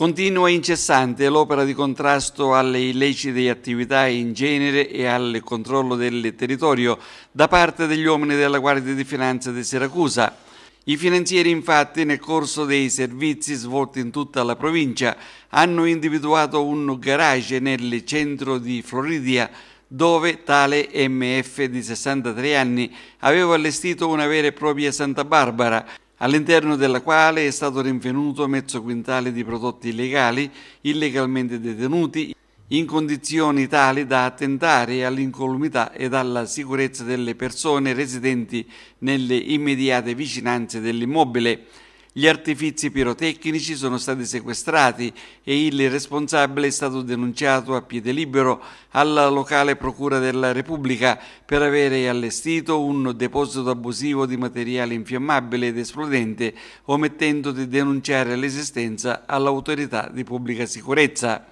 Continua e incessante l'opera di contrasto alle illecite attività in genere e al controllo del territorio da parte degli uomini della Guardia di Finanza di Siracusa. I finanzieri infatti nel corso dei servizi svolti in tutta la provincia hanno individuato un garage nel centro di Floridia dove tale MF di 63 anni aveva allestito una vera e propria Santa Barbara all'interno della quale è stato rinvenuto mezzo quintale di prodotti illegali, illegalmente detenuti, in condizioni tali da attentare all'incolumità ed alla sicurezza delle persone residenti nelle immediate vicinanze dell'immobile. Gli artifizi pirotecnici sono stati sequestrati e il responsabile è stato denunciato a piede libero alla locale procura della Repubblica per avere allestito un deposito abusivo di materiale infiammabile ed esplodente, omettendo di denunciare l'esistenza all'autorità di pubblica sicurezza.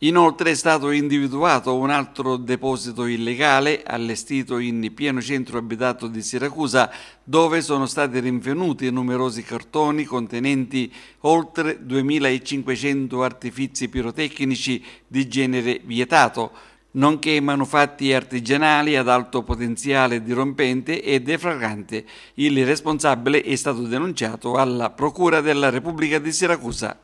Inoltre è stato individuato un altro deposito illegale allestito in pieno centro abitato di Siracusa dove sono stati rinvenuti numerosi cartoni contenenti oltre 2500 artifizi pirotecnici di genere vietato, nonché manufatti artigianali ad alto potenziale dirompente e defragante. Il responsabile è stato denunciato alla Procura della Repubblica di Siracusa.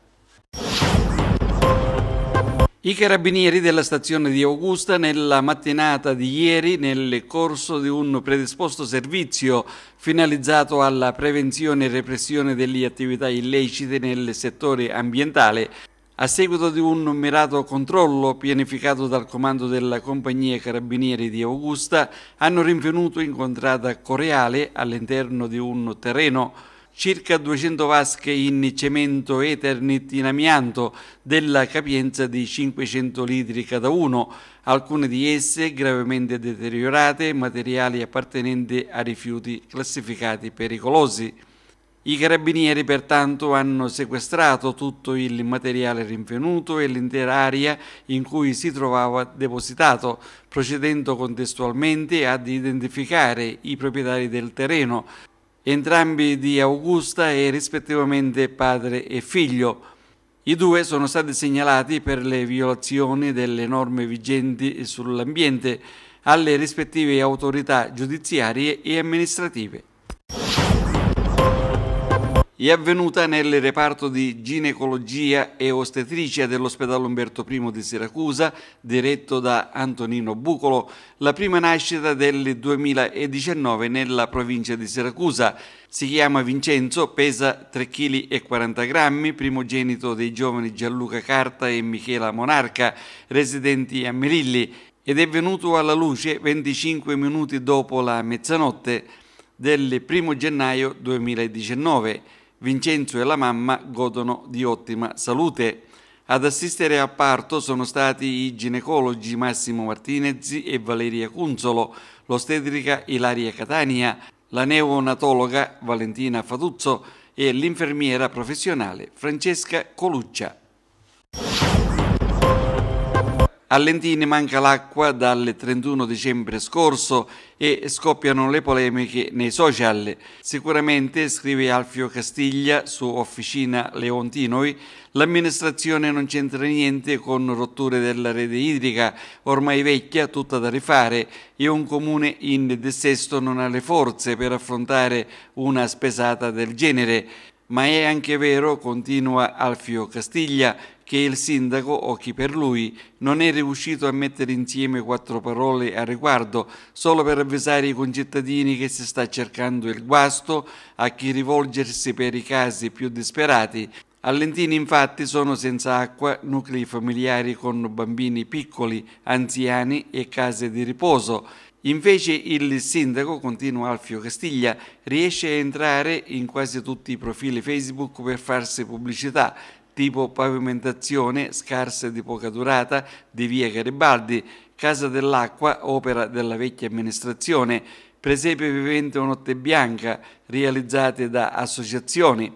I carabinieri della stazione di Augusta nella mattinata di ieri, nel corso di un predisposto servizio finalizzato alla prevenzione e repressione delle attività illecite nel settore ambientale, a seguito di un mirato controllo pianificato dal comando della compagnia Carabinieri di Augusta, hanno rinvenuto in contrada Coreale all'interno di un terreno circa 200 vasche in cemento Eternit in amianto della capienza di 500 litri cada uno, alcune di esse gravemente deteriorate, materiali appartenenti a rifiuti classificati pericolosi. I carabinieri pertanto hanno sequestrato tutto il materiale rinvenuto e l'intera area in cui si trovava depositato, procedendo contestualmente ad identificare i proprietari del terreno, entrambi di Augusta e rispettivamente padre e figlio. I due sono stati segnalati per le violazioni delle norme vigenti sull'ambiente alle rispettive autorità giudiziarie e amministrative è avvenuta nel reparto di ginecologia e ostetricia dell'ospedale Umberto I di Siracusa, diretto da Antonino Bucolo, la prima nascita del 2019 nella provincia di Siracusa. Si chiama Vincenzo, pesa 3,40 kg, primogenito dei giovani Gianluca Carta e Michela Monarca, residenti a Merilli, ed è venuto alla luce 25 minuti dopo la mezzanotte del 1 gennaio 2019. Vincenzo e la mamma godono di ottima salute. Ad assistere al parto sono stati i ginecologi Massimo Martinez e Valeria Cunzolo, l'ostetrica Ilaria Catania, la neonatologa Valentina Fatuzzo e l'infermiera professionale Francesca Coluccia. A Lentini manca l'acqua dal 31 dicembre scorso e scoppiano le polemiche nei social. Sicuramente, scrive Alfio Castiglia su Officina Leontinoi, l'amministrazione non c'entra niente con rotture della rete idrica, ormai vecchia, tutta da rifare, e un comune in dissesto non ha le forze per affrontare una spesata del genere. Ma è anche vero, continua Alfio Castiglia, che il sindaco, o chi per lui, non è riuscito a mettere insieme quattro parole a riguardo, solo per avvisare i concittadini che si sta cercando il guasto, a chi rivolgersi per i casi più disperati. A Lentini infatti sono senza acqua nuclei familiari con bambini piccoli, anziani e case di riposo Invece il sindaco, continua Alfio Castiglia, riesce a entrare in quasi tutti i profili Facebook per farsi pubblicità, tipo pavimentazione, scarsa e di poca durata, di via Garibaldi, Casa dell'Acqua, opera della vecchia amministrazione, Presepe Vivente o Notte Bianca, realizzate da associazioni.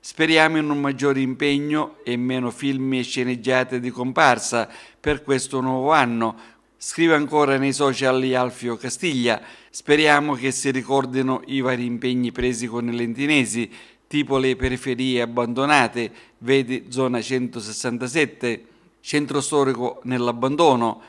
Speriamo in un maggiore impegno e meno film e sceneggiate di comparsa per questo nuovo anno, Scrive ancora nei social di Alfio Castiglia. Speriamo che si ricordino i vari impegni presi con i lentinesi, tipo le periferie abbandonate, vedi zona 167, centro storico nell'abbandono,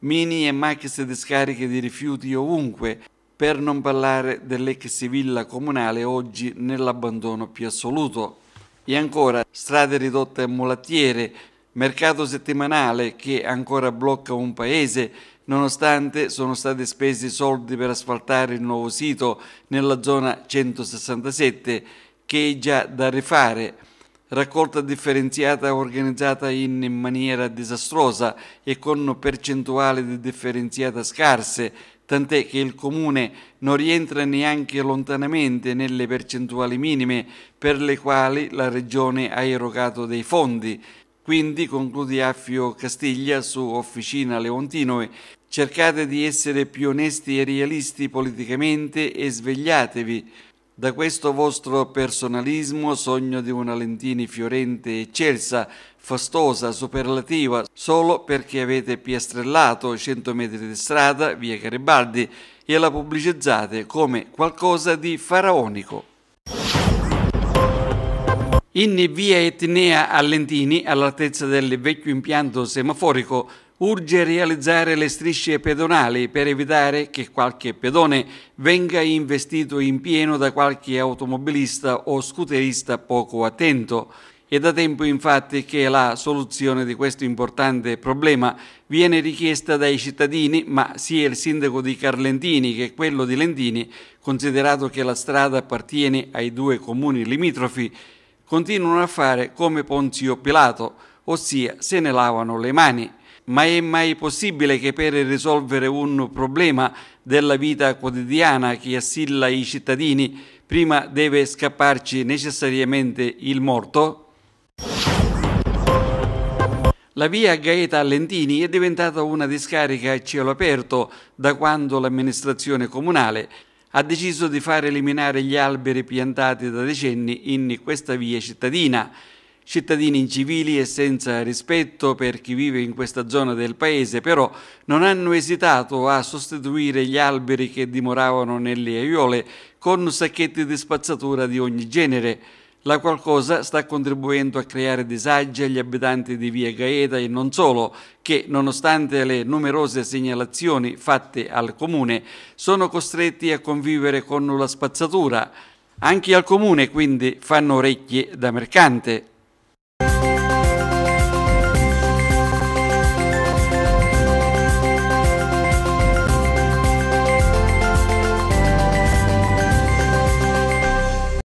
mini e max discariche di rifiuti ovunque, per non parlare dell'ex villa comunale oggi nell'abbandono più assoluto. E ancora strade ridotte a mulattiere, mercato settimanale che ancora blocca un paese, nonostante sono stati spesi soldi per asfaltare il nuovo sito nella zona 167, che è già da rifare. Raccolta differenziata organizzata in maniera disastrosa e con percentuali di differenziata scarse, tant'è che il comune non rientra neanche lontanamente nelle percentuali minime per le quali la regione ha erogato dei fondi, quindi, conclude Affio Castiglia su Officina Leontino, cercate di essere più onesti e realisti politicamente e svegliatevi da questo vostro personalismo, sogno di una Lentini fiorente eccelsa, fastosa, superlativa, solo perché avete piastrellato 100 metri di strada, via Garibaldi, e la pubblicizzate come qualcosa di faraonico. In via Etnea a Lentini, all'altezza del vecchio impianto semaforico, urge realizzare le strisce pedonali per evitare che qualche pedone venga investito in pieno da qualche automobilista o scooterista poco attento. È da tempo infatti che la soluzione di questo importante problema viene richiesta dai cittadini, ma sia il sindaco di Carlentini che quello di Lentini, considerato che la strada appartiene ai due comuni limitrofi, continuano a fare come Ponzio Pilato, ossia se ne lavano le mani. Ma è mai possibile che per risolvere un problema della vita quotidiana che assilla i cittadini, prima deve scapparci necessariamente il morto? La via Gaeta Lentini è diventata una discarica a cielo aperto da quando l'amministrazione comunale ha deciso di far eliminare gli alberi piantati da decenni in questa via cittadina. Cittadini incivili e senza rispetto per chi vive in questa zona del paese, però non hanno esitato a sostituire gli alberi che dimoravano nelle aiuole con sacchetti di spazzatura di ogni genere la qualcosa sta contribuendo a creare disagi agli abitanti di Via Gaeta e non solo, che nonostante le numerose segnalazioni fatte al comune sono costretti a convivere con la spazzatura. Anche al comune quindi fanno orecchie da mercante.